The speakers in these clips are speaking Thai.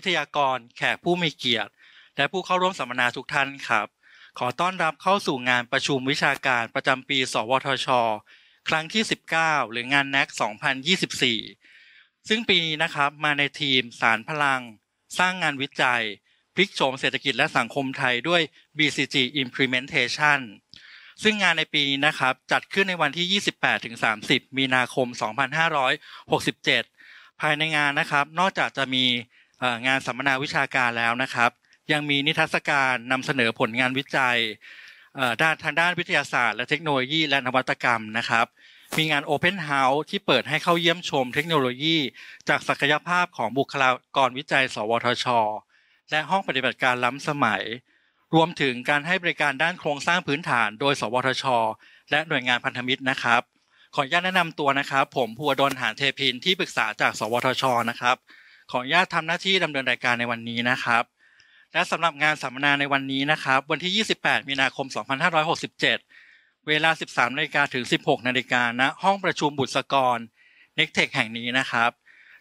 ิทยากรแขกผู้มีเกียรติ และผู้เข้าร่วมสัมมนาทุกท่านครับ ขอต้อนรับเข้าสู่งานประชุมวิชาการประจำปี สวทช ครั้งที่ 19 หรืองาน n a c 2024 ซึ่งปีนี้นะครับมาในทีมสารพลัง สร้างงานวิจัย พลิกโฉมเศรษฐกิจและสังคมไทยด้วย BCG Implementation ซึ่งงานในปีนะครับจัดขึ้นในวันที่ 28-30 มีนาคม 2567 ภายในงานนะครับนอกจากจะมีงานสัมมนาวิชาการแล้วนะครับ ยังมีนิทรรศการนำเสนอผลงานวิจัยด้านทางด้านวิทยาศาสตร์และเทคโนโลยีและนวัตกรรมนะครับ มีงาน Open House ที่เปิดให้เข้าเยี่ยมชมเทคโนโลยี จากศักยภาพของบุคลากรวิจัยสวทช และห้องปฏิบัติการล้ำสมัย รวมถึงการให้บริการด้านโครงสร้างพื้นฐานโดยสวทช และหน่วยงานพันธมิตรนะครับขออนุญาตแนะนำตัวนะครับ ผมพัวดลหานเทพินที่ปรึกษาจาก สวทชนะครับขออนุญาตทำหน้าที่ดำเนินรายการในวันนี้นะครับ และสำหรับงานสัมมนาในวันนี้นะครับ วันที่ 28 มีนาคม 2567 เวลา 13 นาฬิกาถึง 16 นาฬิกาณห้องประชุมบุตรกรน็กเทคแห่งนี้นะครับ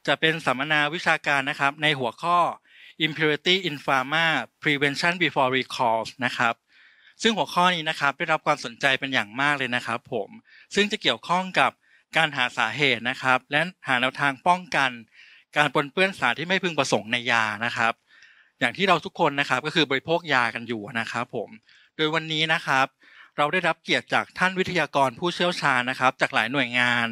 จะเป็นสัมมนาวิชาการนะครับในหัวข้อ Impurity in Pharma Prevention Before Recalls นะครับซึ่งหัวข้อนี้นะครับ ได้รับความสนใจเป็นอย่างมากเลยนะครับผม ซึ่งจะเกี่ยวข้องกับการหาสาเหตุนะครับ และหาแนวทางป้องกันการปนเปื้อนสารที่ไม่พึงประสงค์ในยานะครับ อย่างที่เราทุกคนนะครับก็คือบริโภคยากันอยู่นะครับผม โดยวันนี้นะครับ เราได้รับเกียรติจากท่านวิทยากรผู้เชี่ยวชาญนะครับ จากหลายหน่วยงาน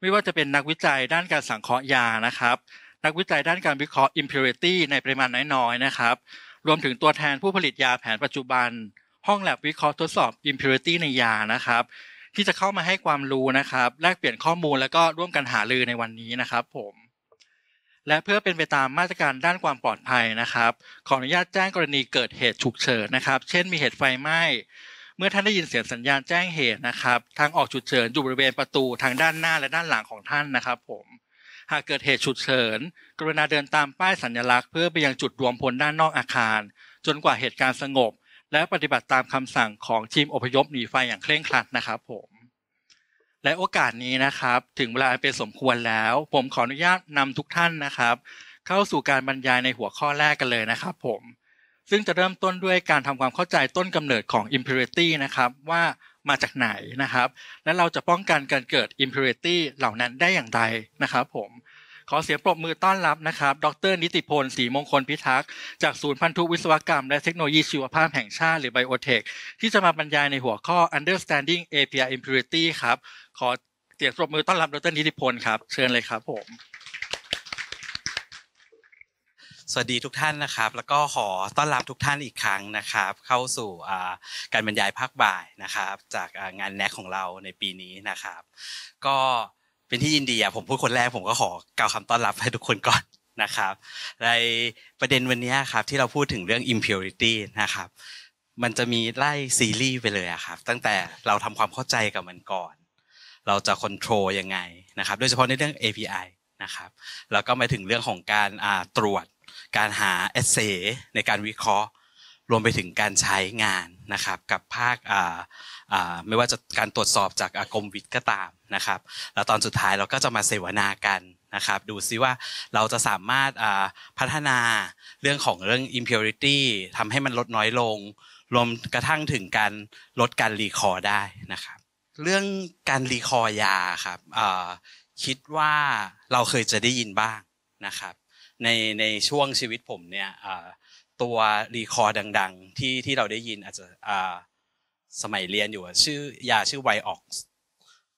ไม่ว่าจะเป็นนักวิจัยด้านการสังเคราะห์ยานะครับ นักวิจัยด้านการวิเคราะห์ impurity ในปริมาณน้อยๆนะครับ รวมถึงตัวแทนผู้ผลิตยาแผนปัจจุบัน ห้องแลบวิเคราะห์ทดสอบ impurity ในยานะครับ ที่จะเข้ามาให้ความรู้นะครับ แลกเปลี่ยนข้อมูลแล้วก็ร่วมกันหารือในวันนี้นะครับ ผมและเพื่อเป็นไปตามมาตรการด้านความปลอดภัยนะครับ ขออนุญาตแจ้งกรณีเกิดเหตุฉุกเฉินนะครับ เช่นมีเหตุไฟไหม้ เมื่อท่านได้ยินเสียงสัญญาณแจ้งเหตุนะครับ ทางออกฉุกเฉิน อยู่บริเวณประตูทางด้านหน้าและด้านหลังของท่านนะครับผม หากเกิดเหตุฉุกเฉินกรุณาเดินตามป้ายสัญลักษณ์เพื่อไปยังจุดรวมพลด้านนอกอาคาร จนกว่าเหตุการณ์สงบ และปฏิบัติตามคำสั่งของทีมอพยพหนีไฟอย่างเคร่งครัดนะครับผมและโอกาสนี้นะครับ ถึงเวลาเป็นสมควรแล้ว ผมขออนุญาตนำทุกท่านนะครับ เข้าสู่การบรรยายในหัวข้อแรกกันเลยนะครับ ผม ซึ่งจะเริ่มต้นด้วยการทำความเข้าใจต้นกำเนิดของ impurity นะครับว่ามาจากไหนนะครับ และเราจะป้องกันการเกิด impurity เหล่านั้นได้อย่างไรนะครับ ผมขอเสียงปรบมือต้อนรับนะครับ ดร นิติพลศรีมงคลพิทักษ์ จากศูนย์พันธุวิศวกรรม และเทคโนโลยีชีวภาพแห่งชาติ หรือไบโอเทคที่จะมาบรรยายในหัวข้อ understanding API impurity ครับ ขอเสียงปรบมือต้อนรับ ดร นิติพล ครับ เชิญเลยครับผม สวัสดีทุกท่านนะครับ แล้วก็ขอต้อนรับทุกท่านอีกครั้งนะครับ เข้าสู่การบรรยายภาคบ่ายนะครับ จากงานแนกของเราในปีนี้นะครับ ก็เป็นที่ยินดีอ่ะ ผมพูดคนแรก ผมก็ขอกล่าวคำต้อนรับให้ทุกคนก่อนนะครับ ในประเด็นวันนี้ครับ ที่เราพูดถึงเรื่อง impurity นะครับ มันจะมีไล่ซีรีส์ไปเลยอะครับ ตั้งแต่เราทำความเข้าใจกับมันก่อน เราจะควบคุมยังไงนะครับ โดยเฉพาะในเรื่อง API นะครับแล้วก็มาถึงเรื่องของการตรวจการหาเอเซในการวิเคราะห์ รวมไปถึงการใช้งานนะครับ กับภาคไม่ว่าจะการตรวจสอบจากกรมวิทย์ก็ตามนะครับแล้วตอนสุดท้ายเราก็จะมาเสวนากันนะครับ ดูซิว่าเราจะสามารถพัฒนาเรื่องของเรื่อง impurity ทำให้มันลดน้อยลงรวมกระทั่งถึงการลดการรีคอร์ได้นะครับ เรื่องการรีคอร์ยาครับคิดว่าเราเคยจะได้ยินบ้างนะครับ ในในช่วงชีวิตผมเนี่ยตัวรีคอร์ดังๆที่ที่เราได้ยินอาจจะสมัยเรียนอยู่ชื่อยาชื่อไวออก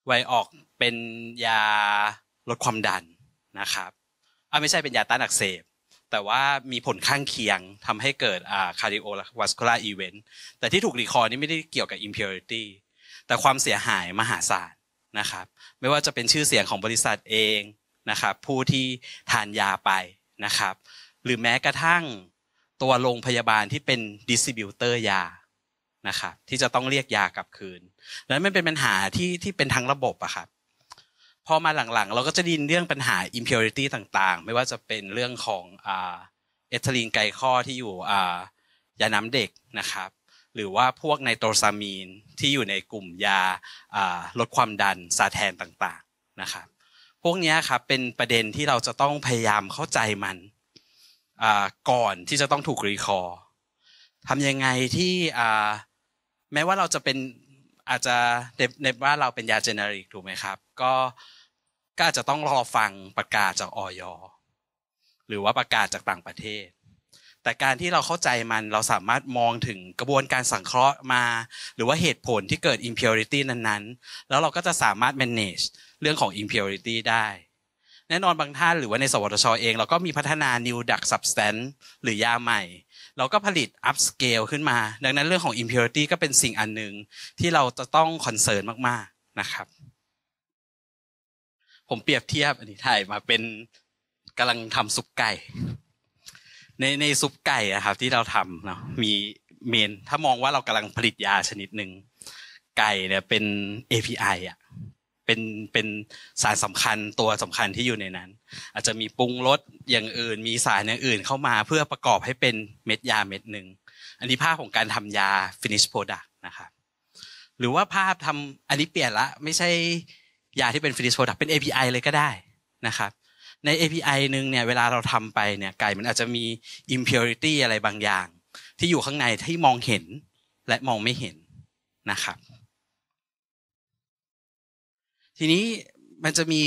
ไวออกเป็นยาลดความดันนะครับอ่าไม่ใช่เป็นยาต้านอักเสบ แต่ว่ามีผลข้างเคียงทำให้เกิดอ่าคาร์ดิโอวัสคูลาร์อีเวนต์แต่ที่ถูกรีคอร์นี่ไม่ได้เกี่ยวกับอิมพิวริตี้แต่ความเสียหายมหาศาลนะครับ ไม่ว่าจะเป็นชื่อเสียงของบริษัทเองนะครับผู้ที่ทานยาไปนะครับหรือแม้กระทั่งตัวโรงพยาบาลที่เป็นดิสติบิวเตอร์ยาะครับที่จะต้องเรียกยากลับคืน แล้วมันเป็นปัญหาที่ที่เป็นทั้งระบบอะครับ พอมาหลังๆ เราก็จะดินเรื่องปัญหา impurity ต่างๆ ไม่ว่าจะเป็นเรื่องของเอทิลีนไกลข้อที่อยู่ยาน้ำเด็กนะครับ หรือว่าพวกไนโตรซามีนที่อยู่ในกลุ่มยาลดความดันซาแทนต่างๆนะครับ พวกนี้ครับเป็นประเด็นที่เราจะต้องพยายามเข้าใจมันก่อนที่จะต้องถูกรีคอร์ทำยังไงที่แม้ว่าเราจะเป็นอาจจะในว่าเราเป็นยาเจเนริกถูกไหมครับ ก็ก็อาจจะต้องรอฟังประกาศจากออยหรือว่าประกาศจากต่างประเทศ แต่การที่เราเข้าใจมันเราสามารถมองถึงกระบวนการสังเคราะห์มา หรือว่าเหตุผลที่เกิด impurity นั้น ๆ แล้วเราก็จะสามารถ manage เรื่องของ impurity ได้ แน่นอนบางท่านหรือว่าในสวทชเอง เราก็มีพัฒนา new d u c substance หรือยาใหม่เราก็ผลิต up scale ขึ้นมา ดังนั้นเรื่องของ impurity ก็เป็นสิ่งอันหนึ่งที่เราจะต้องคอนเซิร์นมาก ๆนะครับ ผมเปรียบเทียบอันนี้ถ่ายมาเป็นกำลังทำซุปไก่ ในในซุปไก่อะครับที่เราทำเนาะมีเมน ถ้ามองว่าเรากำลังผลิตยาชนิดหนึ่งไก่เนี่ยเป็น API อะเป็นเป็นสารสำคัญตัวสำคัญที่อยู่ในนั้น อาจจะมีปรุงรสอย่างอื่น มีสารอย่างอื่นเข้ามา เพื่อประกอบให้เป็นเม็ดยาเม็ดหนึ่งอันนี้ภาพของการทำยา finish product นะครับ หรือว่าภาพทำอันนี้เปลี่ยนละไม่ใช่ยาที่เป็น finish product เป็น API เลยก็ได้นะครับ ใน API หนึ่งเนี่ยเวลาเราทำไปเนี่ยไก่มันอาจจะมี impurity อะไรบางอย่าง ที่อยู่ข้างในที่มองเห็นและมองไม่เห็นนะครับทีนี้มันจะมี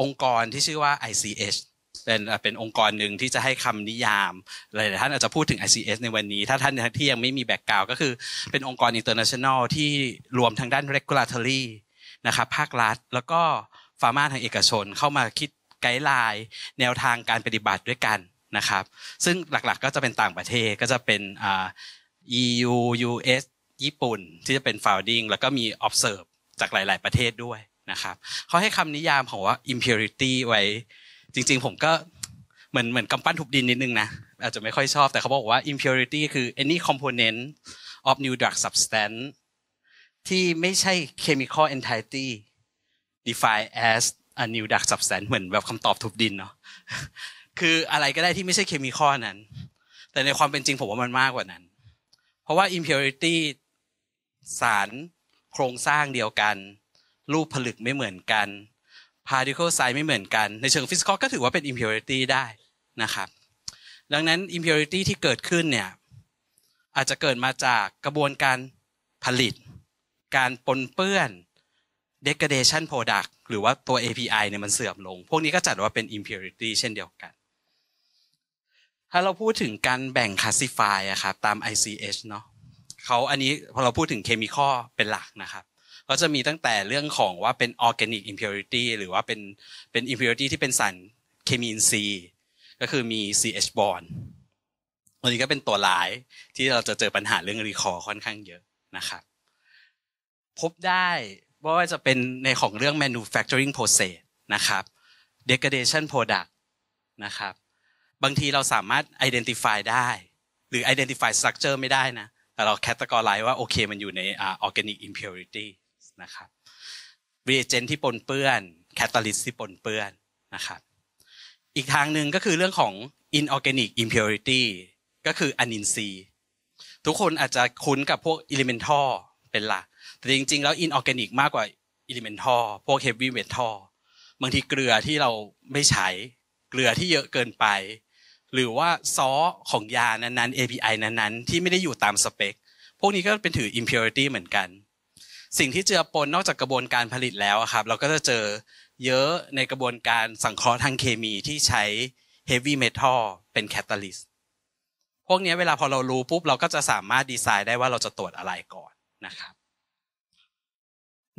องค์กรที่ชื่อว่า ICH เป็นเป็นองค์กรหนึ่งที่จะให้คำนิยามหลายท่านอาจจะพูดถึง ICS ในวันนี้ ถ้าท่านที่ยังไม่มีแบ็กกราวก็คือ เป็นองค์กรอินเตอร์เนชั่นแนลที่รวมทางด้าน regulatory นะครับ ภาครัฐ แล้วก็ฟาร์มาทางเอกชน เข้ามาคิดไกด์ไลน์แนวทางการปฏิบัติด้วยกันนะครับ ซึ่งหลัก ๆ ก็จะเป็นต่างประเทศก็จะเป็น EU US ญี่ปุ่นที่จะเป็น founding แล้วก็มี observe จากหลาย ๆ ประเทศด้วยนะครับเขาให้คำนิยามของว่า impurity ไว้ จริงๆผมก็เหมือนเหมือนกำปั้นทุบดินนิดนึงนะอาจจะไม่ค่อยชอบแต่เขาบอกว่า impurity คือ any component of new drug substance ที่ไม่ใช่ chemical entity define d as a new drug substance เหมือนแบบคำตอบทุบดินเนาะคืออะไรก็ได้ที่ไม่ใช่เคมีข้อนั้น แต่ในความเป็นจริงผมว่ามันมากกว่านั้น เพราะว่า impurity สารโครงสร้างเดียวกันรูปผลึกไม่เหมือนกัน particle size ไม่เหมือนกัน ในเชิงฟิสิกส์ก็ถือว่าเป็น impurity ได้นะครับ ดังนั้น impurity ที่เกิดขึ้นเนี่ยอาจจะเกิดมาจากกระบวนการผลิต การปนเปื้อน degradation product หรือว่าตัว API เนี่ยมันเสื่อมลง พวกนี้ก็จัดว่าเป็น impurity เช่นเดียวกัน ถ้าเราพูดถึงการแบ่ง classify อะครับตาม ICH เนาะเขาอันนี้พอเราพูดถึงเคมีคอเป็นหลักนะครับก็จะมีตั้งแต่เรื่องของว่าเป็นออร์แกนิกอิมพิวริตี้หรือว่าเป็นเป็นอิมพิวริตี้ที่เป็นสารเคมีอินทรีย์ก็คือมี CH bond อันนี้ก็เป็นตัวร้ายที่เราจะเจอปัญหาเรื่องรีคอร์ค่อนข้างเยอะนะครับ พบได้ว่าจะเป็นในของเรื่อง manufacturing process นะครับ degradation product นะครับบางทีเราสามารถ identify ได้หรือ identify structure ไม่ได้นะแต่เรา categorize ว่าโอเคมันอยู่ใน organic impurity นะครับรีเจนที่ปนเปื้อนแคตตาลิสที่ปนเปื้อนนะครับอีกทางหนึ่งก็คือเรื่องของ inorganic impurity ก็คืออนินทรีย์ทุกคนอาจจะคุ้นกับพวก elemental เป็นหลักแต่จริงๆแล้ว inorganic มากกว่า elemental พวก heavy metal บางทีเกลือที่เราไม่ใช้เกลือที่เยอะเกินไปหรือว่าซอของยานั้นๆ API นั้นๆที่ไม่ได้อยู่ตามสเปคพวกนี้ก็เป็นถือ impurity เหมือนกันสิ่งที่เจือปนนอกจากกระบวนการผลิตแล้วครับเราก็จะเจอเยอะในกระบวนการสังเคราะห์ทางเคมีที่ใช้เฮฟวี่เมทัลเป็นแคตตาลิสพวกนี้เวลาพอเรารู้ปุ๊บเราก็จะสามารถดีไซน์ได้ว่าเราจะตรวจอะไรก่อนนะครับ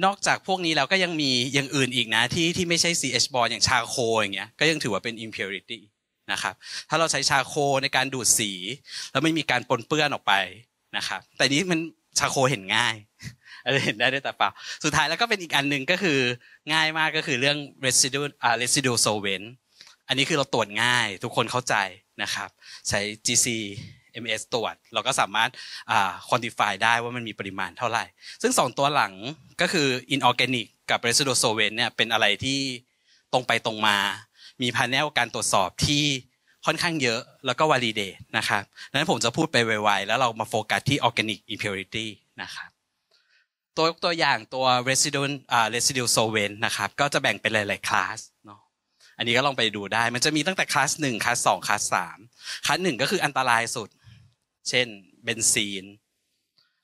นอกจากพวกนี้แล้วก็ยังมีอย่างอื่นอีกนะที่ที่ไม่ใช่ CH บอลอย่างชาโคอย่างเงี้ยก็ยังถือว่าเป็น impurity นะครับถ้าเราใช้ชาโคในการดูดสีแล้วไม่มีการปนเปื้อนออกไปนะครับแต่นี้มันชาโคเห็นง่ายอะไรเห็นได้ด้วยตาเปล่าสุดท้ายแล้วก็เป็นอีกอันหนึ่งก็คือง่ายมากก็คือเรื่อง residual residual solvent อันนี้คือเราตรวจง่ายทุกคนเข้าใจนะครับ ใช้ GC MS ตรวจเราก็สามารถ q u a n t i f y ได้ว่ามันมีปริมาณเท่าไหร่ ซึ่ง2ตัวหลังก็คือ inorganic กับ residual solvent เนี่ยเป็นอะไรที่ตรงไปตรงมา มีพาแนลการตรวจสอบที่ค่อนข้างเยอะแล้วก็วาลีเดตนะครับดังนั้นผมจะพูดไปไวๆ แล้วเรามาโฟกัสที่ organic impurity นะครับตัวตัวอย่างตัว residual อ่า residual solvent นะครับก็จะแบ่งเป็นหลาย ๆคลาสเนาะอันนี้ก็ลองไปดูได้ มันจะมีตั้งแต่คลาสหนึ่งคลาสสองคลาสสามคลาสหนึ่งก็คืออันตรายสุด เช่นเบนซีน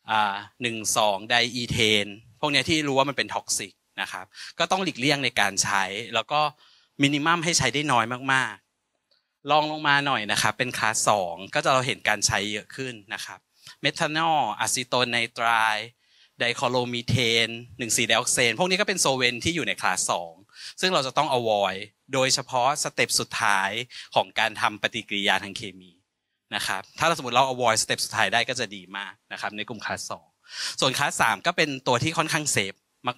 อ่าหนึ่งสองไดอีเทน พวกนี้ที่รู้ว่ามันเป็นท็อกซิกนะครับก็ต้องหลีกเลี่ยงในการใช้ แล้วก็มินิมัมให้ใช้ได้น้อยมากๆ ลองลงมาหน่อยนะครับ เป็นคลาสสองก็จะเราเห็นการใช้เยอะขึ้นนะครับเมทานอลอะซิโตนไนตรไดคอโลมีเทนหนึ่งสีไดออกเซนพวกนี้ก็เป็นโซเวนที่อยู่ในคลาสสองซึ่งเราจะต้อง avoid โดยเฉพาะสเต็ปสุดท้ายของการทำปฏิกิริยาทางเคมีนะครับถ้าเราสมมติเรา avoid สเต็ปสุดท้ายได้ก็จะดีมากนะครับในกลุ่มคลาสสองส่วนคลาสสามก็เป็นตัวที่ค่อนข้างเซฟ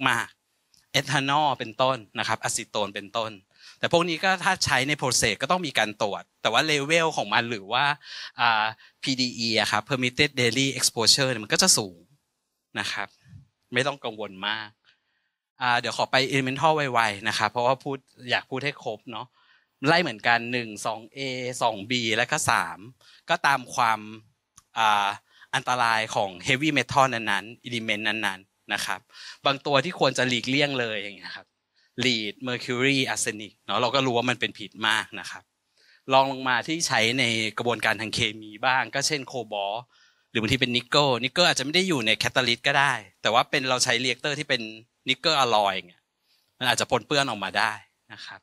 มากๆเอทานอลเป็นต้นนะครับอะซิโตนเป็นต้น แต่พวกนี้ก็ถ้าใช้ในโปรเซสก็ต้องมีการตรวจแต่ว่าเลเวลของมันหรือว่า PDE อะครับ permitted daily exposure มันก็จะสูงนะครับไม่ต้องกังวลมาก เดี๋ยวขอไป elemental ไวๆนะครับเพราะว่าพูดอยากพูดให้ครบเนาะไล่เหมือนกัน 1 2 a 2 b และก็3ก็ตามความอันตรายของ heavy metal นั้นๆ element นั้นๆนะครับบางตัวที่ควรจะหลีกเลี่ยงเลยอย่างเงี้ยครับ lead mercury arsenic เนาะเราก็รู้ว่ามันเป็นผิดมากนะครับลองลงมาที่ใช้ในกระบวนการทางเคมีบ้าง ก็เช่นโคบอลหรือบางทีเป็นนิกเกิล นิกเกิลอาจจะไม่ได้อยู่ในแคตตาลิสก็ได้ แต่ว่าเป็นเราใช้เรียกเตอร์ที่เป็นนิกเกิลอะลอยเงี้ยมันอาจจะปนเปื้อนออกมาได้นะครับ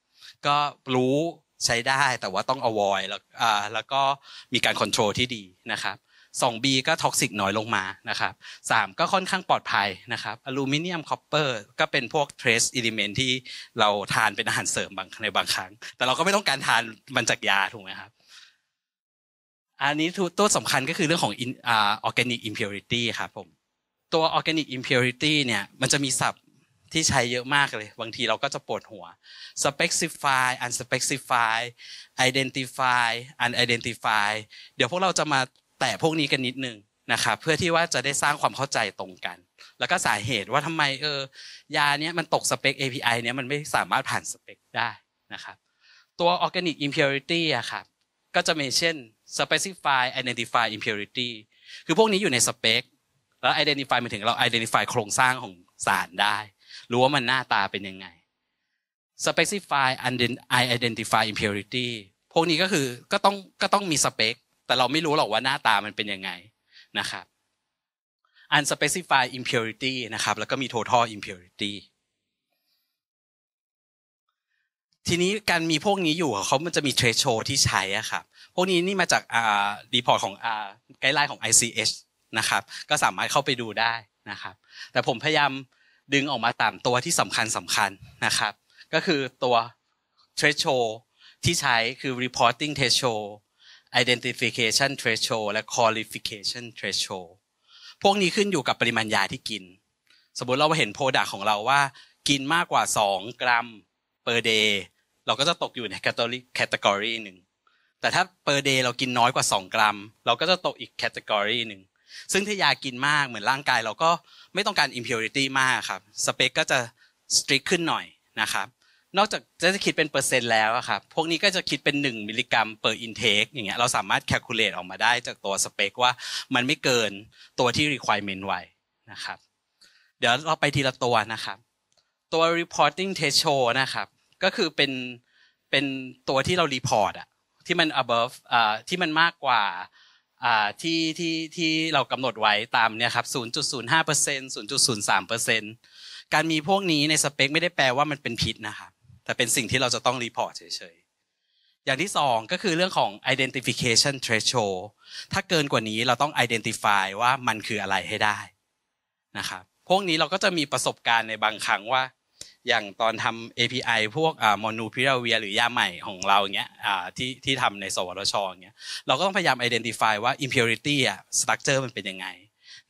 ก็รู้ใช้ได้ แต่ว่าต้อง avoid แล้วอ่าแล้วก็มีการควบคุมที่ดีนะครับสอง B ก็ท็อกซิกน้อยลงมา นะครับสามก็ค่อนข้างปลอดภัยนะครับ อลูมิเนียมคอปเปอร์ ก็เป็นพวกเทรสอิเลเมนที่เราทานเป็นอาหารเสริมบางในบางครั้ง แต่เราก็ไม่ต้องการทานมันจากยาถูกไหมครับอันนี้ตัวสำคัญก็คือเรื่องของออร์แกนิกอิมพิวริตี้ครับผม ตัวออร์แกนิกอิมพิวริตี้เนี่ย มันจะมีศัพท์ที่ใช้เยอะมากเลยบางทีเราก็จะปวดหัว specify unspecify identify unidentify เดี๋ยวพวกเราจะมาแตะพวกนี้กันนิดนึงนะครับเพื่อที่ว่าจะได้สร้างความเข้าใจตรงกัน แล้วก็สาเหตุว่าทำไมเออยาเนี้ยมันตกสเปค API เนี้ยมันไม่สามารถผ่านสเปคได้นะครับตัวออร o r ก a ิ i c พ m p ริตี้อะครับก็จะมีเช่น specify identify impurity คือพวกนี้อยู่ในสเปค แล้ว identify มานถึงเรา identify โครงสร้างของสารได้ รู้ว่ามันหน้าตาเป็นยังไง specify and identify impurity พวกนี้ก็คือก็ต้องก็ต้องมีสเปค แต่เราไม่รู้หรอกว่าหน้าตามันเป็นยังไงนะครับ unspecified impurity นะครับ แล้วก็มี total impurity ทีนี้การมีพวกนี้อยู่เขามันจะมีเทรชโชที่ใช้อะครับ พวกนี้นี่มาจากอ่ารีพอร์ตของอ่าไกด์ไลน์ของ ICH นะครับ ก็สามารถเข้าไปดูได้นะครับ แต่ผมพยายามดึงออกมาตามตัวที่สำคัญสำคัญนะครับ ก็คือตัว threshold ที่ใช้คือ reporting threshold identification threshold และ qualification threshold พวกนี้ขึ้นอยู่กับปริมาณยาที่กิน สมมติเราเห็นโปรดักของเราว่า กินมากกว่า 2 กรัม per day เราก็จะตกอยู่ในแคตตาล็อกแคตตากรีหนึ่งแต่ถ้า per day เรากินน้อยกว่า 2 กรัม เราก็จะตกอีกแคตตากรีหนึ่งซึ่งถ้ายากินมากเหมือนร่างกายเราก็ไม่ต้องการอิมพิวริตี้มากครับ สเปกก็จะ strict ขึ้นหน่อยนะครับ นอกจากจะคิดเป็นเปอร์เซ็นต์แล้วครับ พวกนี้ก็จะคิดเป็น 1 มิลลิกรัม per intake อย่างเงี้ย เราสามารถแคคูลเลตออกมาได้จากตัวสเปกว่ามันไม่เกินตัวที่ requirement ไว้นะครับ เดี๋ยวเราไปทีละตัวนะครับ ตัว reporting threshold นะครับก็คือเป็นเป็นตัวที่เรารีพอร์ตอะที่มัน above อ่าที่มันมากกว่าอ่าที่ที่ที่เรากำหนดไว้ตามเนี่ยครับ 0.05% 0.03%การมีพวกนี้ในสเปคไม่ได้แปลว่ามันเป็นพิษนะครับแต่เป็นสิ่งที่เราจะต้องรีพอร์ตเฉยๆ อย่างที่สองก็คือเรื่องของ identification threshold ถ้าเกินกว่านี้เราต้อง identify ว่ามันคืออะไรให้ได้นะครับ พวกนี้เราก็จะมีประสบการณ์ในบางครั้งว่าอย่างตอนทำ API พวกมอนูพิราเวียหรือยาใหม่ของเราเงี้ยที่ที่ทำใน สวทชเงี้ยเราก็ต้องพยายาม identify ว่า impurity อ่ะ structure มันเป็นยังไง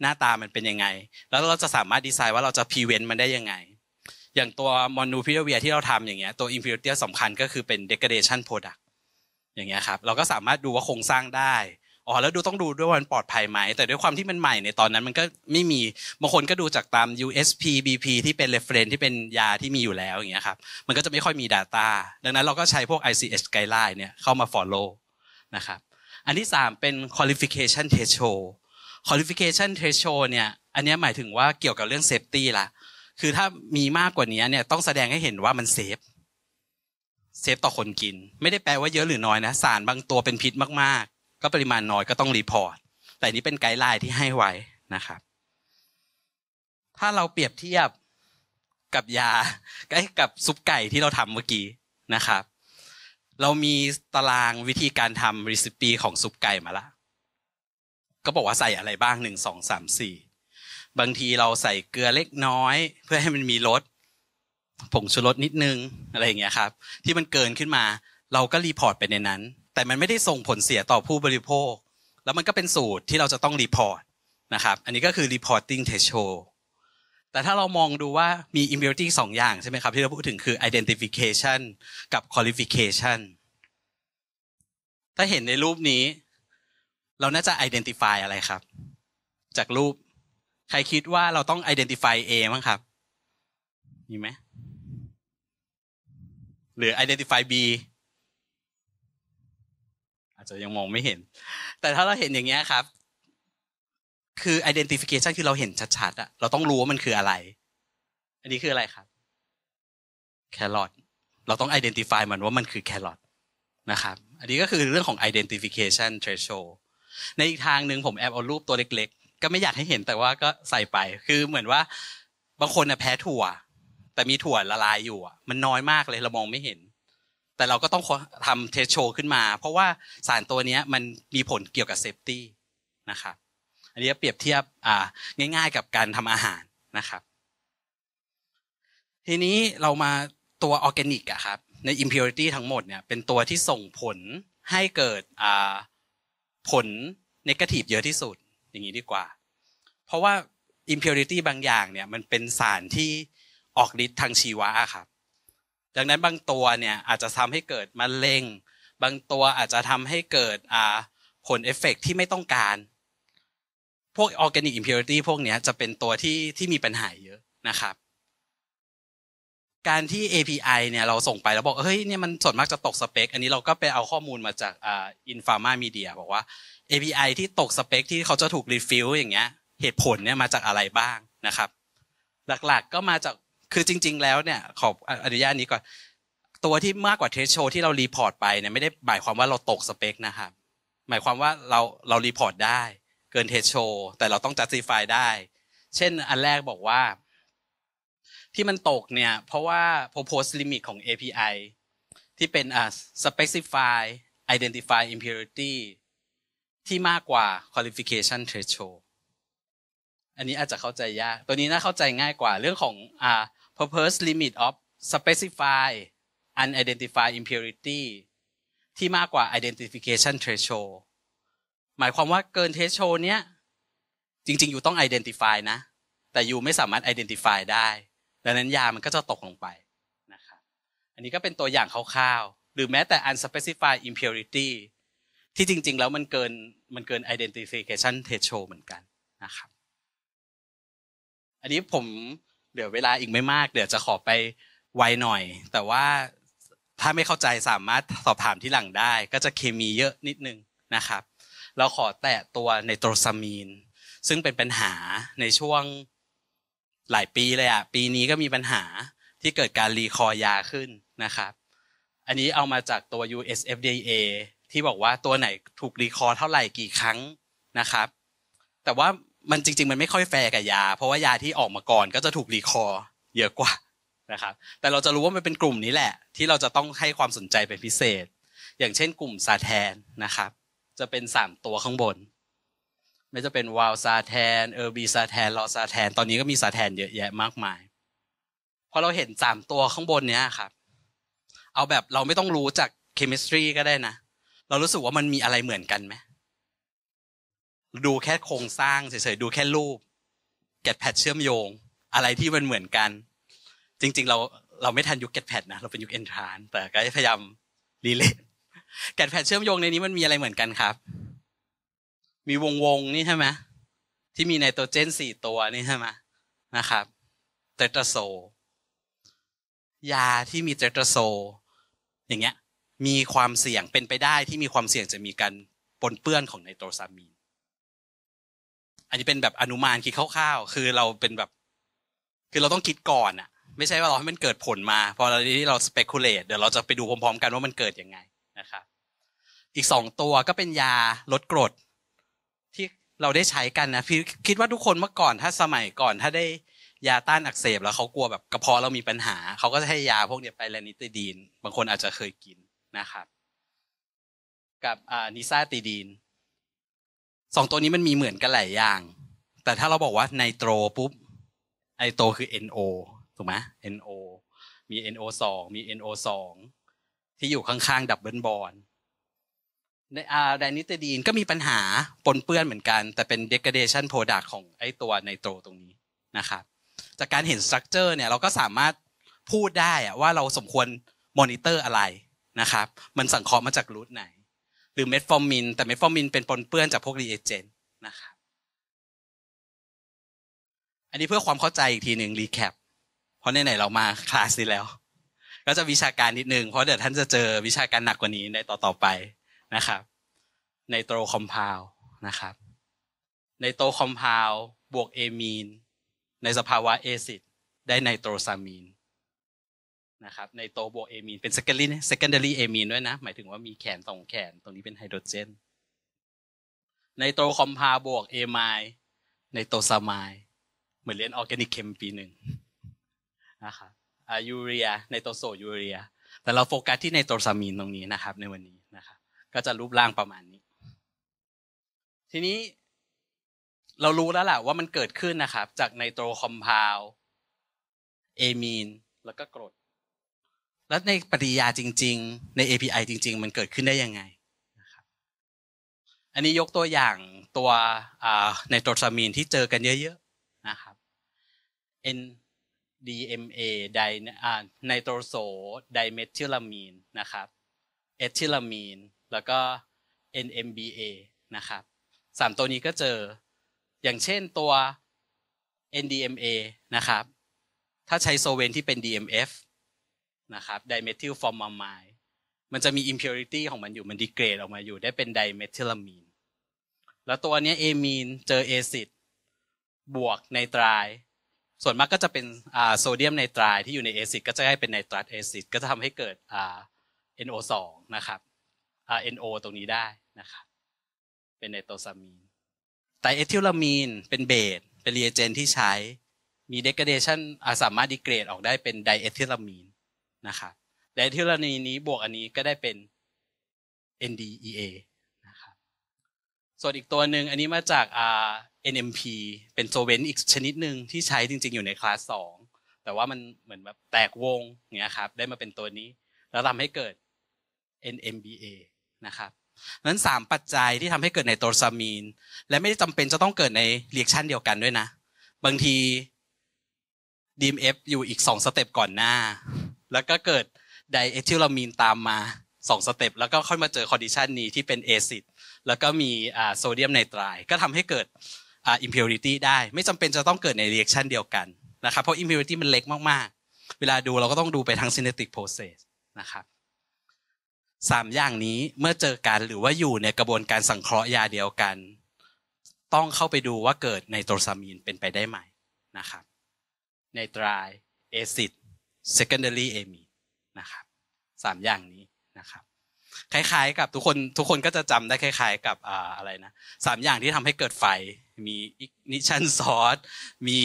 หน้าตามันเป็นยังไง แล้วเราจะสามารถดีไซน์ว่าเราจะ prevent มันได้ยังไงอย่างตัวมอนูพิราเวียที่เราทำอย่างเงี้ยตัว impurity สำคัญก็คือเป็น degradation product อย่างเงี้ยครับเราก็สามารถดูว่าโครงสร้างได้อ๋อแล้วดูต้องดูด้วยวันปลอดภัยไหมแต่ด้วยความที่มันใหม่ในตอนนั้น มันก็ไม่มีบางคนก็ดูจากตาม USP BP ที่เป็น reference ที่เป็นยาที่มีอยู่แล้วอย่างเงี้ยครับมันก็จะไม่ค่อยมี Data ดังนั้นเราก็ใช้พวก ICH guideline เนี่ยเข้ามา follow นะครับอันที่3เป็น qualification threshold qualification threshold เนี่ยอันนี้หมายถึงว่าเกี่ยวกับเรื่อง safety ละคือถ้ามีมากกว่านี้เนี่ยต้องแสดงให้เห็นว่ามัน safe s เซฟต่อคนกิน ไม่ได้แปลว่าเยอะหรือน้อยนะสารบางตัวเป็นพิษมากก็ปริมาณน้อยก็ต้องรีพอร์ต แต่นี้เป็นไกด์ไลน์ที่ให้ไว้นะครับ ถ้าเราเปรียบเทียบ กับยา กับซุปไก่ที่เราทำเมื่อกี้นะครับ เรามีตารางวิธีการทำรีซิปีของซุปไก่มาละ ก็บอกว่าใส่อะไรบ้างหนึ่งสองสามสี่ บางทีเราใส่เกลือเล็กน้อย เพื่อให้มันมีรส ผงชูรสนิดนึง อะไรอย่างเงี้ยครับ ที่มันเกินขึ้นมาเราก็รีพอร์ตไปในนั้นแต่มันไม่ได้ส่งผลเสียต่อผู้บริโภค แล้วมันก็เป็นสูตรที่เราจะต้องรีพอร์ตนะครับ อันนี้ก็คือ reporting threshold แต่ถ้าเรามองดูว่ามี i m m u r i t y สองอย่างใช่ไหมครับ ที่เราพูดถึงคือ identification กับ qualification ถ้าเห็นในรูปนี้ เราน่าจะ identify อะไรครับ จากรูป ใครคิดว่าเราต้อง identify A มั้งครับ มีไหมหรือ identify B จจะยังมองไม่เห็น แต่ถ้าเราเห็นอย่างเงี้ยครับ คือ identification คือเราเห็นชัดๆอะ เราต้องรู้ว่ามันคืออะไร อันนี้คืออะไรครับ แครอท เราต้อง identify มันว่ามันคือแครอทนะครับ อันนี้ก็คือเรื่องของ identification threshold ในอีกทางหนึ่งผมแอบเอารูปตัวเล็ก ๆ ก็ไม่อยากให้เห็นแต่ว่าก็ใส่ไป คือเหมือนว่าบางคนนะแพ้ถั่ว แต่มีถั่วละลายอยู่อะมันน้อยมากเลย เรามองไม่เห็นแต่เราก็ต้องทำเทสโชขึ้นมา เพราะว่าสารตัวนี้มันมีผลเกี่ยวกับเซฟตี้นะครับอันนี้เปรียบเทียบง่ายๆกับการทำอาหารนะครับ ทีนี้เรามาตัวออร์แกนิกอะครับใน impurity ทั้งหมดเนี่ยเป็นตัวที่ส่งผลให้เกิดผลนกาทีฟเยอะที่สุดอย่างนี้ดีกว่า เพราะว่า impurity บางอย่างเนี่ยมันเป็นสารที่ออกฤทธิ์ทางชีวะครับดังนั้นบางตัวเนี่ยอาจจะทำให้เกิดมะเร็ง บางตัวอาจจะทำให้เกิดผลเอฟเฟกที่ไม่ต้องการ พวกออร์แกนิกอิมพิวริตี้พวกนี้จะเป็นตัวที่ที่มีปัญหาเยอะนะครับ การที่ API เนี่ยเราส่งไปแล้วบอกเฮ้ยเนี่ยมันส่วนมากจะตกสเปคอันนี้เราก็ไปเอาข้อมูลมาจากอินฟาร์มามีเดียบอกว่า API ที่ตกสเปค ที่เขาจะถูกรีฟิลอย่างเงี้ยเหตุผลเนี่ยมาจากอะไรบ้างนะครับ หลักๆกก็มาจากคือจริงๆแล้วเนี่ยขออนุญาตนี้ก่อนตัวที่มากกว่าเทสโชที่เรารีพอร์ตไปเนี่ยไม่ได้หมายความว่าเราตกสเปคนะครับ หมายความว่าเราเรารีพอร์ตได้เกินเทสโชแต่เราต้องจัดซีไฟได้ เช่นอันแรกบอกว่าที่มันตกเนี่ย เพราะว่า propose limit ของ API ที่เป็นอ่า specify identify impurity ที่มากกว่า qualification threshold อันนี้อาจจะเข้าใจยากตัวนี้น่าเข้าใจง่ายกว่าเรื่องของอ่า purpose limit of specify unidentified impurity ที่มากกว่า identification threshold หมายความว่าเกิน threshold เนี้ยจริง ๆ อยู่ต้อง identify นะ แต่อยู่ไม่สามารถ identify ได้ดังนั้นยามันก็จะตกลงไปนะครับอันนี้ก็เป็นตัวอย่างคร่าวๆหรือแม้แต่ unspecified impurity ที่จริงๆแล้วมันเกินมันเกิน identification threshold เหมือนกันนะครับอันนี้ผมเดี๋ยวเวลาอีกไม่มาก เดี๋ยวจะขอไปไวหน่อย แต่ว่าถ้าไม่เข้าใจสามารถสอบถามที่หลังได้ ก็จะเคมีเยอะนิดนึงนะครับเราขอแตะตัวในโตรซามีนซึ่งเป็นปัญหาในช่วงหลายปีเลยอะปีนี้ก็มีปัญหาที่เกิดการรีคอยาขึ้นนะครับ อันนี้เอามาจากตัว USFDA ที่บอกว่าตัวไหนถูกรีคอเท่าไหร่กี่ครั้งนะครับ แต่ว่ามันจริงๆมันไม่ค่อยแฟร์กับยา เพราะว่ายาที่ออกมาก่อนก็จะถูกรีคอร์เยอะกว่านะครับ แต่เราจะรู้ว่ามันเป็นกลุ่มนี้แหละ ที่เราจะต้องให้ความสนใจเป็นพิเศษ อย่างเช่น กลุ่มซาแทนนะครับ จะเป็นสามตัวข้างบนไม่จะเป็นวาลซาแทน เออร์บีซาแทนลอซาแทนตอนนี้ก็มีซาแทนเยอะแยะมากมายพอเราเห็นสามตัวข้างบนเนี้ยครับเอาแบบเราไม่ต้องรู้จากเคมิสตรีก็ได้นะ เรารู้สึกว่ามันมีอะไรเหมือนกันไหมดูแค่โครงสร้างเฉยๆดูแค่รูปเก็ตแพดเชื่อมโยง อะไรที่มันเหมือนกัน จริง ๆ เราเราไม่ทันยุคเก็ตแพดนะเราเป็นยุคเอ็นทราน แต่ก็พยายามรีเลทเก็ตแพดเชื่อมโยงในนี้มันมีอะไรเหมือนกันครับ มีวงวงนี่ใช่ไหมที่มีไนโตรเจนสี่ตัวนี่ใช่ไหมนะครับเตตราโซยาที่มีเตตราโซ อย่างเงี้ย มีความเสี่ยงเป็นไปได้ที่มีความเสี่ยงจะมีการปนเปื้อนของไนโตรซามีนอันนี้เป็นแบบอนุมานคิดคร่าวๆ คือเราเป็นแบบ คือเราต้องคิดก่อนอะไม่ใช่ว่าเราให้มันเกิดผลมาพอเราที่เราสเปกุเลตเดี๋ยวเราจะไปดูพร้อมๆ กันว่ามันเกิดยังไงนะครับอีกสองตัวก็เป็นยาลดกรด ที่เราได้ใช้กันนะพี่คิดว่าทุกคนเมื่อก่อนถ้าสมัยก่อน ถ้าได้ยาต้านอักเสบ แล้วเขากลัวแบบกระเพาะเรามีปัญหาเขาก็จะให้ยาพวกนี้ไปแลนิตดีนบางคนอาจจะเคยกินนะครับกับนิซาติดีนสองตัวนี้มันมีเหมือนกันหลายอย่าง แต่ถ้าเราบอกว่าไนโตรปุ๊บไอโตคือ NO ถูกไหม NO มี NO สองมี NO สองที่อยู่ข้างๆดับเบิลบอลในอาไดนิตดีนก็มีปัญหาปนเปื้อนเหมือนกัน แต่เป็นเดกเดชันโปรดักของไอตัวไนโตรตรงนี้นะครับ จากการเห็นสตรัคเจอร์เนี่ยเราก็สามารถพูดได้ว่าเราสมควรมอนิเตอร์อะไรนะครับมันสังเคราะห์มาจากรูทไหนหรือเมทฟอร์มิน แต่เมทฟอร์มิน เป็นปนเปื้อนจากพวกรีเอเจนต์นะครับ อันนี้เพื่อความเข้าใจอีกทีหนึ่งรีแคปเพราะในไหนเรามาคลาสนี้แล้ว ก็จะวิชาการนิดนึงเพราะเดี๋ยวท่านจะเจอวิชาการหนักกว่านี้ในต่อๆไปนะครับในโตรคอมเพลนะครับในโตรคอมเพลบวกเอมีนในสภาวะเอซิดได้ไนโตรซามีนนะครับในโตโบเอมีนเป็น secondary s e c o n เอมีนด้วยนะหมายถึงว่ามีแขนสองแขนตรงนี้เป็นไฮโดรเจน ในโตคอมพาบวกเอมายในโตซามายเหมือนเรียนออร์แกนิกเคมปีหนึ่งนะครับอยูเรีย ในโตโซยูเรีย แต่เราโฟกัสที่ในโตซามีนตรงนี้นะครับในวันนี้นะครับก็จะรูปร่างประมาณนี้ ทีนี้เรารู้แล้วแหละว่ามันเกิดขึ้นนะครับจากในโตคอมพาว เอมีนแล้วก็กรดแล้วในปฏิยาจริง ๆ ใน API จริง ๆ มันเกิดขึ้นได้ยังไง อันนี้ยกตัวอย่างตัวในโตรซามีนที่เจอกันเยอะ ๆ นะครับ NDMA ไดไนโตรโซไดเมทิลามีนนะครับ เอทิลามีน แล้วก็ NMBA นะครับสามตัวนี้ก็เจอ อย่างเช่นตัว NDMA นะครับ ถ้าใช้โซเวนที่เป็น DMF นะครับไดเมทิลฟอร์มามายมันจะมีอิมพิวริตี้ของมันอยู่มันดีเกรดออกมาอยู่ได้เป็นไดเมทิลามีนแล้วตัวนี้เอมีนเจอเอซิดบวกไนตรายส่วนมากก็จะเป็นโซเดียมไนตรายที่อยู่ในเอซิดก็จะให้เป็นไนตรัสเอซิดก็จะทำให้เกิด NO2 นะครับ NO ตรงนี้ได้นะครับเป็นไนโตซามีนแต่เอทิลามีนเป็นเบสเป็นเรียเจนที่ใช้มีเดกเดชันสามารถดีเกรดออกได้เป็นไดเอทิลามีนนะครับและที่เรณีนี้บวกอันนี้ก็ได้เป็น NDEA นะครับ ส่วนอีกตัวหนึ่งอันนี้มาจาก NMP เป็นโซเวนอีกชนิดหนึ่งที่ใช้จริงๆอยู่ในคลาสสองแต่ว่ามันเหมือนแบบแตกวงเงี้ยครับได้มาเป็นตัวนี้ แล้วทำให้เกิด NMBA นะครับนั้นสามปัจจัยที่ทำให้เกิดในโตซามีน และไม่ได้จำเป็นจะต้องเกิดในเรียกชันเดียวกันด้วยนะ บางที DMF อยู่อีกสองสเต็ปก่อนหน้าแล้วก็เกิดไดเอทิลามีนตามมาสองสเต็ป แล้วก็ค่อยมาเจอคอนดิชันนี้ที่เป็นเอซิดแล้วก็มีโซเดียมไนตรายก็ทำให้เกิดอิมพิวริตี้ได้ไม่จำเป็นจะต้องเกิดในเรีแอคชันเดียวกันนะครับ เพราะอิมพิวริตี้มันเล็กมาก ๆ เวลาดูเราก็ต้องดูไปทางซินเนติกโปรเซสนะครับสามอย่างนี้เมื่อเจอกันหรือว่าอยู่ในกระบวนการสังเคราะห์ยาเดียวกัน ต้องเข้าไปดูว่าเกิดไนโตรซามีนเป็นไปได้ไหมนะครับไนตรายเอซิด secondary AMI นะครับสามอย่างนี้นะครับ คล้าย ๆ กับทุกคน ทุกคนก็จะจำได้คล้ายๆกับอะไรนะสามอย่างที่ทำให้เกิดไฟมี ignition source มี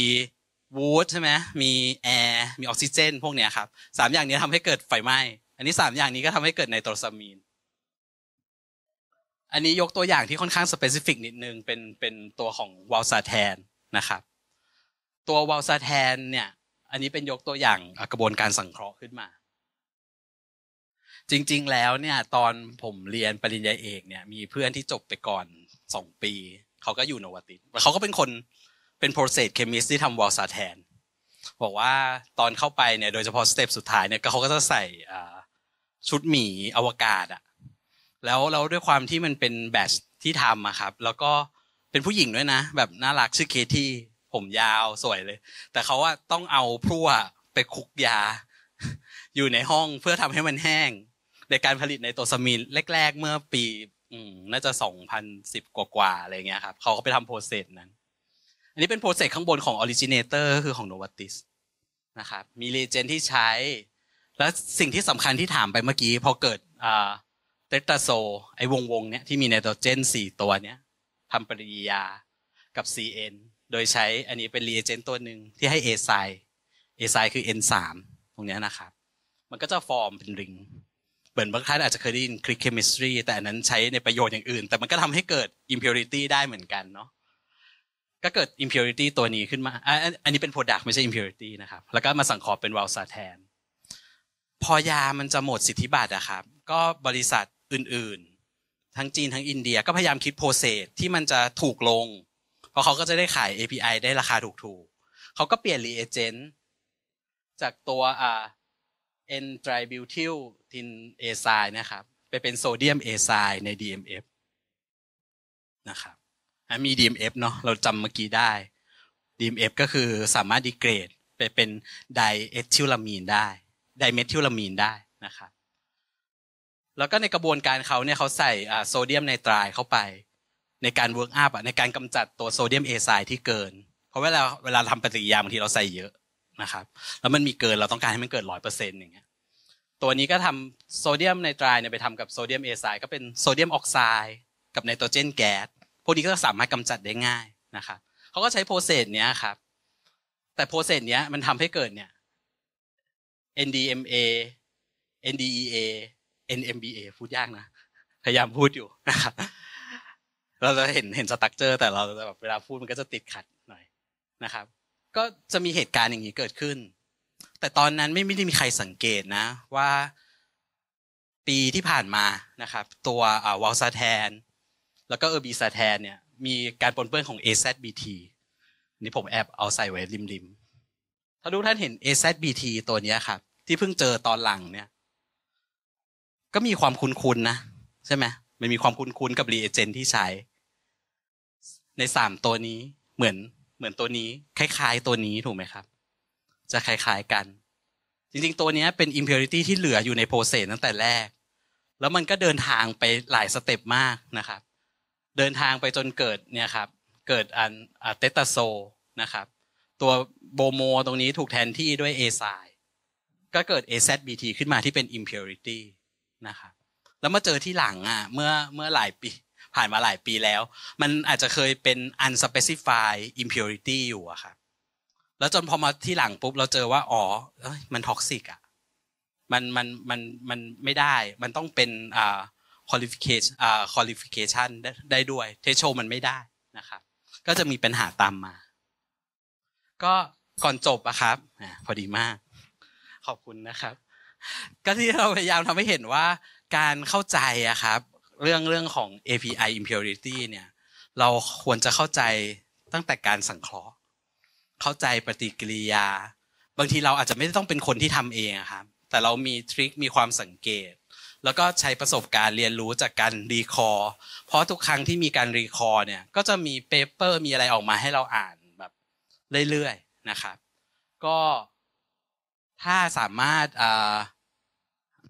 วูดใช่ไหมมีแอร์มีออกซิเจนพวกเนี้ยครับสามอย่างนี้ทำให้เกิดไฟไหม้อันนี้สามอย่างนี้ก็ทำให้เกิดไนโตรซามีนอันนี้ยกตัวอย่างที่ค่อนข้างสเปซิฟิกนิดนึง เป็นเป็นตัวของวาลซาแทนนะครับ ตัววาลซาแทน เนี่ยอันนี้เป็นยกตัวอย่างกระบวนการสังเคราะห์ขึ้นมา จริง ๆ แล้วเนี่ย ตอนผมเรียนปริญญาเอกเนี่ย มีเพื่อนที่จบไปก่อนสองปีเขาก็อยู่นวติศเขาก็เป็นคนเป็นโปรเซสเคมิสที่ทำวอลซาแทน บอกว่าตอนเข้าไปเนี่ยโดยเฉพาะสเต็ปสุดท้ายเนี่ยเขาก็จะใส่ชุดหมีอวกาศอะแล้วเราด้วยความที่มันเป็นแบชที่ทำอะครับ แล้วก็เป็นผู้หญิงด้วยนะแบบน่ารักชื่อเคทีผมยาวสวยเลย แต่เขาว่าต้องเอาพลั่วไปคุกยาอยู่ในห้องเพื่อทำให้มันแห้งในการผลิตในโตสมีนแรกๆ เมื่อปีน่าจะสองพันสิบกว่าๆอะไรเงี้ยครับเขาก็ไปทำโปรเซสนั้น อันนี้เป็นโปรเซสข้างบนของออริจิเนเตอร์คือของโนวัติสนะครับมีเลเจนที่ใช้ และสิ่งที่สำคัญที่ถามไปเมื่อกี้ พอเกิดเตตาโซ ไอวงวงเนี้ยที่มีไนโตรเจนสี่ตัวเนี้ยทำปฏิกิริยากับ CN โดยใช้อันนี้เป็นรีเอเจนต์ตัวหนึ่งที่ให้เอไซเอไซคือ N3 ตรงนี้นะครับ มันก็จะฟอร์มเป็นริงเหมือนบางท่านอาจจะเคยได้ยินคลิกเคมิสตรี แต่อันนั้นใช้ในประโยชน์อย่างอื่น แต่มันก็ทำให้เกิดอิมพิวริตี้ได้เหมือนกันเนาะก็เกิดอิมพิวริตตี้ัวนี้ขึ้นมา อันนี้เป็นโ r ดัก c ไม่ใช่อิมพิวริตี้นะครับ แล้วก็มาสัางขอเป็นวาลซาแทน พอยามันจะหมดสิทธิบัตรอะครับก็บริษัทอื่นๆ ทั้งจีนทั้งอินเดียก็พยายามคิดโปรเซสที่มันจะถูกลงเพราะเขาก็จะได้ขาย API ได้ราคาถูกๆ เขาก็เปลี่ยน reagent จากตัวอ่า n t r i b u t y l t i n a z i นะครับไปเป็นโซเดียมเอ d e ใน DMF นะครับมี DMF เนาะเราจำเมื่อกี้ได้ DMF ก็คือสามารถดีเกรดไปเป็นไดเอทิลลามีนได้ไดเมทิลลามีนได้นะครับแล้วก็ในกระบวนการเขาเนี่ยเขาใส่โซเดียมไนตรายเข้าไปในการเวิร์กอัพอะในการกำจัดตัวโซเดียมเอไซที่เกิน เพราะเวลาเวลาทำปฏิกิริยาบางทีเราใส่เยอะนะครับแล้วมันมีเกิน เราต้องการให้มันเกิดร้อยเปอร์เซ็นต์อย่างเงี้ย ตัวนี้ก็ทำโซเดียมไนตรายเนี่ยไปทำกับโซเดียมเอไซก็เป็นโซเดียมออกไซด์กับไนโตรเจนแก๊สพวกนี้ก็สามารถกำจัดได้ง่ายนะครับเขาก็ใช้โปรเซสเนี้ยครับ แต่โปรเซสเนี้ยมันทำให้เกิดเนี่ย NDMA NDEA NMBA พูดยากนะ พยายามพูดอยู่นะครับเราจะเห็นเห็นสตั๊กเจอแต่เราจะแบบเวลาพูดมันก็จะติดขัดหน่อยนะครับ ก็จะมีเหตุการณ์อย่างนี้เกิดขึ้น แต่ตอนนั้นไม่ไม่ได้มีใครสังเกตนะ ว่าปีที่ผ่านมานะครับ ตัววอลซาแทน แล้วก็เออร์บีซาแทน เนี่ย มีการปนเปื้อนของ AZBT นี่ผมแอบเอาใส่ไว้ ริมิมถ้าทุกท่านเห็น AZBT ตัวนี้ครับ ที่เพิ่งเจอตอนหลังเนี่ยก็มีความคุ้นๆนะ ใช่ไหมมันมีความคุ้นๆกับรีเอเจนที่ใช้ในสามตัวนี้เหมือนเหมือนตัวนี้ คล้าย ๆ ตัวนี้ถูกไหมครับ จะคล้ายๆกัน จริงๆตัวนี้เป็น impurity ที่เหลืออยู่ในโปรเซสตั้งแต่แรก แล้วมันก็เดินทางไปหลายสเต็ปมากนะครับ เดินทางไปจนเกิดเนี่ยครับ เกิด อันเตตาโซ นะครับ ตัวโบโมตรงนี้ถูกแทนที่ด้วยเอไซก็เกิด AZBT ขึ้นมาที่เป็น impurity นะครับแล้วมาเจอที่หลังอ่ะ เมื่อเมื่อหลายปีผ่านมาหลายปีแล้ว มันอาจจะเคยเป็น unspecified impurity อยู่อะครับแล้วจนพอมาที่หลังปุ๊บ เราเจอว่า อ๋อมันท็อกซิกอะมันมันมันมันไม่ได้ มันต้องเป็นอ่า qualification อ่า qualification ได้ด้วย เทชโชมันไม่ได้นะครับ ก็จะมีปัญหาตามมา ก็ก่อนจบอะครับพอดีมาก ขอบคุณนะครับ ก็ที่เราพยายามทำให้เห็นว่าการเข้าใจอะครับเรื่องเรื่องของ API impurity เนี่ย เราควรจะเข้าใจตั้งแต่การสังเคราะห์ เข้าใจปฏิกิริยา บางทีเราอาจจะไม่ต้องเป็นคนที่ทำเองครับ แต่เรามีทริค มีความสังเกต แล้วก็ใช้ประสบการณ์เรียนรู้จากการรีคอร์เพราะทุกครั้งที่มีการรีคอร์เนี่ย ก็จะมีเปเปอร์ มีอะไรออกมาให้เราอ่านแบบเรื่อยๆ นะครับ ก็ถ้าสามารถ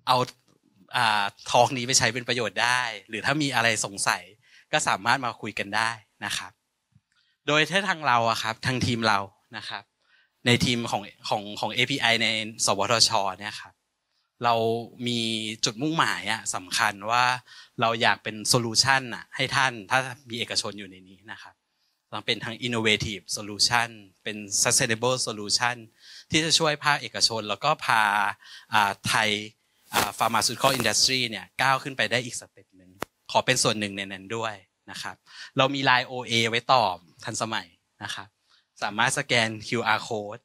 เอาทองนี้ไปใช้เป็นประโยชน์ได้ หรือถ้ามีอะไรสงสัยก็สามารถมาคุยกันได้นะครับ โดยท้าทางเราอะครับทางทีมเรานะครับ ในทีมของของของ API ในสวทชเนี่ยครับเรามีจุดมุ่งหมายอะสำคัญว่าเราอยากเป็นโซลูชันอะให้ท่านถ้ามีเอกชนอยู่ในนี้นะครับ้องเป็นทาง innovative solution เป็น sustainable solution ที่จะช่วยภาคเอกชน แล้วก็พาไทยฟาร์มาซู u t i อ a l i n d u s t r เนี่ย ก้าวขึ้นไปได้อีกสเต็ปหนึ่งขอเป็นส่วนหนึ่งในนั้นด้วยนะครับเรามีไลน์ OA ไว้ตอบทันสมัยนะครับสามารถสแกน QR code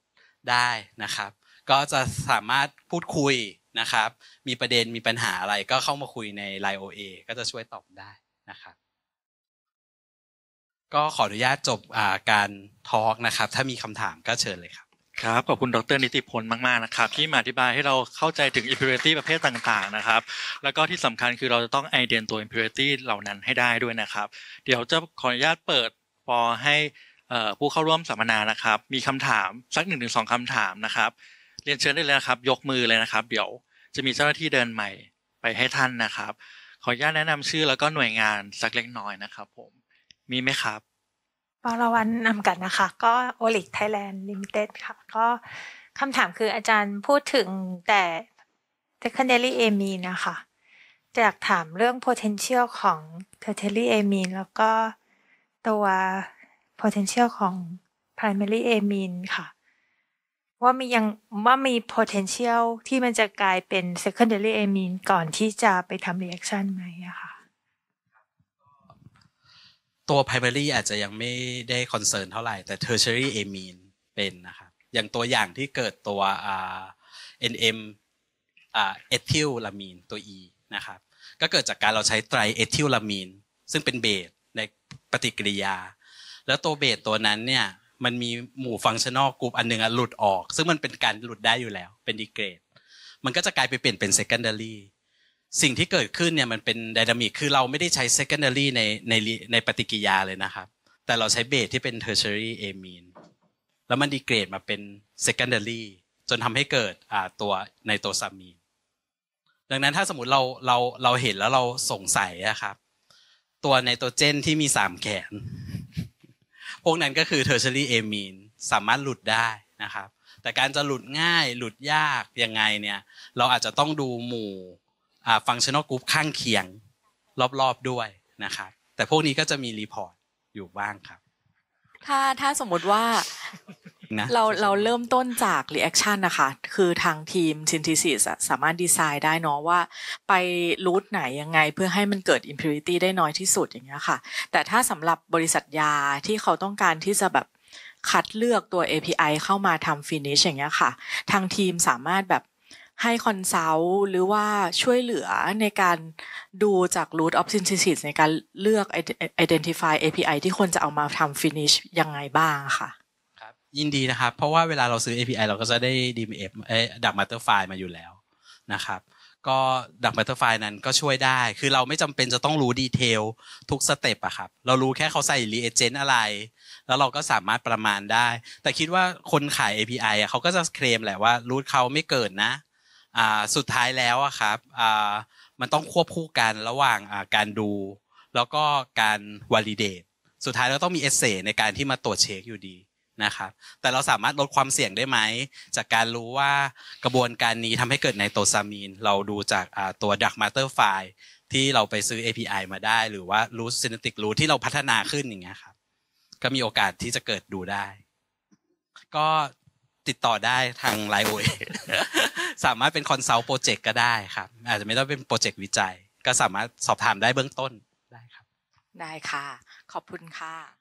ได้นะครับ ก็จะสามารถพูดคุยนะครับ มีประเด็นมีปัญหาอะไร ก็เข้ามาคุยใน l i น์ OA ก็จะช่วยตอบได้นะครับ ก็ขออนุญาตจบการทอล์กนะครับ ถ้ามีคำถามก็เชิญเลยครับครับขอบคุณดรนิติพลมากๆนะครับ ที่มาอธิบายให้เราเข้าใจถึง impurity ประเภทต่างๆนะครับ แล้วก็ที่สำคัญคือเราจะต้องไอเดียนตัว impurity เหล่านั้นให้ได้ด้วยนะครับ เดี๋ยวจะขออนุญาตเปิดพอให้ผู้เข้าร่วมสัมมนานะครับ มีคำถามสักหนึ่งถึงสองคำถามนะครับ เรียนเชิญได้เลยนะครับ ยกมือเลยนะครับ เดี๋ยวจะมีเจ้าหน้าที่เดินใหม่ไปให้ท่านนะครับ ขออนุญาตแนะนำชื่อแล้วก็หน่วยงานสักเล็กน้อยนะครับ ผมมีไหมครับารวันนำกันนะคะ ก็โอลิกไทยแลนด์ลิมิเต็ดค่ะ ก็คำถามคืออาจารย์พูดถึงแต่ secondary amine นะคะอยากถามเรื่อง potential ของเ e r t i a r y amine แล้วก็ตัว potential ของ primary amine ค่ะว่ามียังว่ามี potential ที่มันจะกลายเป็น secondary amine ก่อนที่จะไปทำ reaction ไหมอะค่ะตัว primary อาจจะยังไม่ได้คอนเซิร์นเท่าไหร่ แต่ tertiary amine เป็นนะครับอย่างตัวอย่างที่เกิดตัว NM เอทิลล m มีนตัว E นะครับก็เกิดจากการเราใช้ไตรเอทิลลามีนซึ่งเป็นเบสในปฏิกิริยา แล้วตัวเบสตัวนั้นเนี่ยมันมีหมู่ฟังชั่นอลกรุ๊ปอันหนึ่งหลุดออก ซึ่งมันเป็นการหลุดได้อยู่แล้วเป็นดีเกรดมันก็จะกลายไปเปลี่ยนเป็น secondary สิ่งที่เกิดขึ้นเนี่ยมันเป็นดินามิกคือเราไม่ได้ใช้ secondary ในในในปฏิกิยาเลยนะครับ แต่เราใช้เบสที่เป็น tertiary amine แล้วมันดีเกรดมาเป็น secondary จนทำให้เกิดตัวไนโตซามีน ดังนั้นถ้าสมมติเราเราเราเห็นแล้วเราสงสัยนะครับ ตัวไนโตรเจนที่มีสามแขน พวกนั้นก็คือเทอร์เชอรี่เอมีนสามารถหลุดได้นะครับ แต่การจะหลุดง่ายหลุดยาก ยังไงเนี่ย เราอาจจะต้องดูหมู่ฟังชั่นอลกรุ๊ปข้างเคียง รอบ ๆ ด้วยนะครับแต่พวกนี้ก็จะมีรีพอร์ตอยู่บ้างครับถ้าถ้าสมมติว่าเราเราเริ่มต้นจากรีแอคชั่นนะคะ คือทางทีมซินทิซิสสามารถดีไซน์ได้เนาะว่าไปรูทไหนยังไง เพื่อให้มันเกิดอิพิวริตี้ได้น้อยที่สุดอย่างเงี้ยค่ะ แต่ถ้าสำหรับบริษัทยาที่เขาต้องการที่จะแบบคัดเลือกตัว API เข้ามาทำฟินิชอย่างเงี้ยค่ะ ทางทีมสามารถแบบให้คอนซัลท์หรือว่าช่วยเหลือในการดูจาก root of synthesis ในการเลือก identify API ที่ควรจะเอามาทำ finish ยังไงบ้างค่ะครับยินดีนะครับ เพราะว่าเวลาเราซื้อ API เราก็จะได้ DMF เอ้ดักมัเตอร์ไฟล์มาอยู่แล้วนะครับ ก็ดักมัเตอร์ไฟล์นั้นก็ช่วยได้คือเราไม่จำเป็นจะต้องรู้ดีเทลทุกสเต็ปอะครับเรารู้แค่เขาใส่รีเอเจนต์อะไร แล้วเราก็สามารถประมาณได้ แต่คิดว่าคนขาย API อะเขาก็จะเคลมแหละว่ารูทเขาไม่เกินนะสุดท้ายแล้วอะครับมันต้องควบคู่กันระหว่างการดู แล้วก็การวอลิเดตสุดท้ายเราต้องมีเอเซในการที่มาตรวจเช็คอยู่ดีนะครับ แต่เราสามารถลดความเสี่ยงได้ไหมจากการรู้ว่ากระบวนการนี้ทำให้เกิดไนโตซามีนเราดูจากตัวดักมาเตอร์ไฟล์ที่เราไปซื้อ API มาได้ หรือว่ารู้ซินติกรู้ที่เราพัฒนาขึ้นอย่างเงี้ยครับ ก็มีโอกาสที่จะเกิดดูได้ ก็ติดต่อได้ทางไลโอสามารถเป็นคอนซัลท์โปรเจกต์ก็ได้ครับ อาจจะไม่ต้องเป็นโปรเจกต์วิจัย ก็สามารถสอบถามได้เบื้องต้นได้ครับ ได้ค่ะ ขอบคุณค่ะ